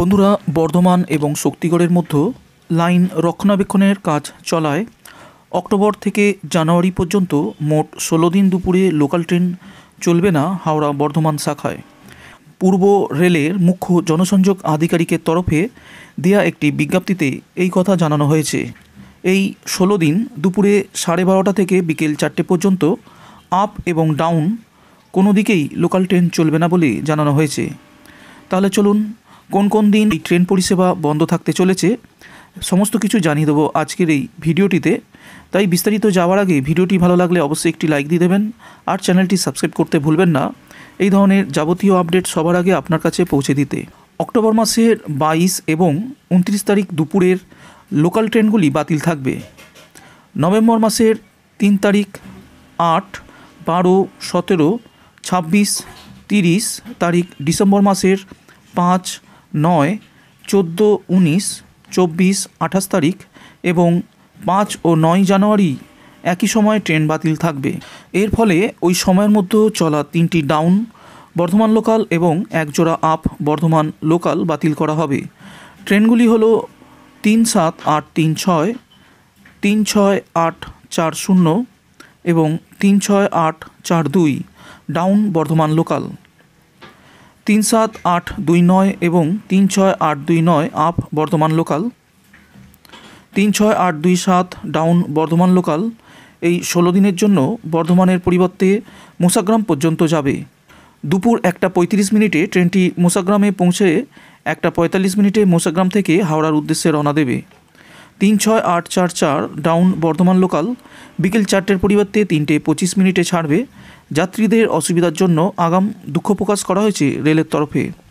বন্ধুরা বর্ধমান এবং শক্তিগড়ের মধ্যে লাইন রক্ষণাবেক্ষণের কাজ চলায় অক্টোবর থেকে জানুয়ারি পর্যন্ত মোট ষোলো দিন দুপুরে লোকাল ট্রেন চলবে না হাওড়া বর্ধমান শাখায় পূর্ব রেলের মুখ্য জনসংযোগ আধিকারিকের তরফে দেয়া একটি বিজ্ঞপ্তিতে এই কথা জানানো হয়েছে এই ষোলো দিন দুপুরে সাড়ে বারোটা থেকে বিকেল চারটে পর্যন্ত আপ এবং ডাউন কোনো দিকেই লোকাল ট্রেন চলবে না বলে জানানো হয়েছে তাহলে চলুন কোন কোন দিন এই ট্রেন পরিষেবা বন্ধ থাকতে চলেছে সমস্ত কিছু জানিয়ে দেবো আজকের এই ভিডিওটিতে তাই বিস্তারিত যাওয়ার আগে ভিডিওটি ভালো লাগলে অবশ্যই একটি লাইক দিয়ে দেবেন আর চ্যানেলটি সাবস্ক্রাইব করতে ভুলবেন না এই ধরনের যাবতীয় আপডেট সবার আগে আপনার কাছে পৌঁছে দিতে অক্টোবর মাসের বাইশ এবং উনত্রিশ তারিখ দুপুরের লোকাল ট্রেনগুলি বাতিল থাকবে নভেম্বর মাসের তিন তারিখ আট বারো সতেরো ছাব্বিশ তিরিশ তারিখ ডিসেম্বর মাসের পাঁচ নয় চোদ্দো উনিশ চব্বিশ আঠাশ তারিখ এবং পাঁচ ও নয় জানুয়ারি একই সময়ে ট্রেন বাতিল থাকবে এর ফলে ওই সময়ের মধ্যে চলা তিনটি ডাউন বর্ধমান লোকাল এবং একজোড়া আপ বর্ধমান লোকাল বাতিল করা হবে ট্রেনগুলি হল তিন সাত আট তিন ছয় তিন ছয় আট চার শূন্য এবং তিন ছয় আট চার দুই ডাউন বর্ধমান লোকাল তিন সাত আট দুই নয় এবং তিন ছয় আট দুই নয় আপ বর্ধমান লোকাল তিন ছয় আট দুই সাত ডাউন বর্ধমান লোকাল এই ষোলো দিনের জন্য বর্ধমানের পরিবর্তে মোসাগ্রাম পর্যন্ত যাবে দুপুর একটা পঁয়ত্রিশ মিনিটে ট্রেনটি মোসাগ্রামে পৌঁছে একটা পঁয়তাল্লিশ মিনিটে মোসাগ্রাম থেকে হাওড়ার উদ্দেশ্যে রওনা দেবে তিন ছয় আট চার চার ডাউন বর্ধমান লোকাল বিকেল চারটের পরিবর্তে তিনটে পঁচিশ মিনিটে ছাড়বে যাত্রীদের অসুবিধার জন্য আগাম দুঃখ প্রকাশ করা হয়েছে রেলের তরফে